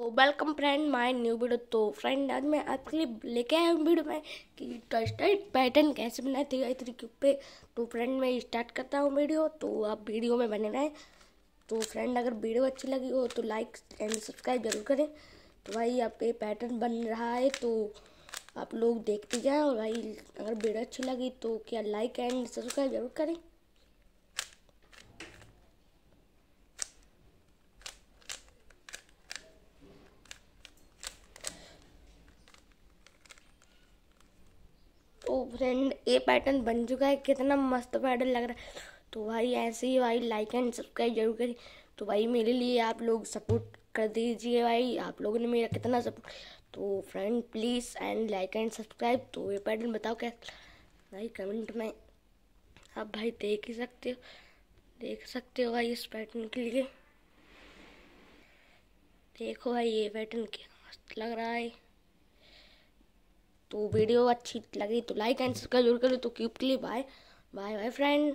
तो welcome friend my new video तो friend आज मैं आपके लिए लेके आया हूँ वीडियो में कि टस्टेड पैटर्न कैसे बनाते हैं थ्री क्यूब पे तो फ्रेंड मैं स्टार्ट करता हूँ वीडियो तो आप वीडियो में बने रहें तो फ्रेंड अगर वीडियो अच्छी लगी हो तो लाइक एंड सब्सक्राइब जरूर करें तो भाई आपके पैटर्न बन रहा है तो आप लोग देखते जाएँ और भाई अगर वीडियो अच्छी लगी तो क्या लाइक एंड सब्सक्राइब जरूर करें फ्रेंड ये पैटर्न बन चुका है कितना मस्त पैटर्न लग रहा है तो भाई ऐसे ही भाई लाइक एंड सब्सक्राइब जरूर करें तो भाई मेरे लिए आप लोग सपोर्ट कर दीजिए भाई आप लोगों ने मेरा कितना सपोर्ट तो friend please and like and subscribe तो ये पैटर्न बताओ कैसा भाई कमेंट में आप भाई देख ही सकते हो देख सकते हो भाई इस पैटर्न के लिए देखो भाई ये पैटर्न क्या मस्त लग रहा है तो वीडियो अच्छी लगी तो लाइक एंड सब्सक्राइब जरूर करो तो क्यूब के लिए बाय बाय बाय फ्रेंड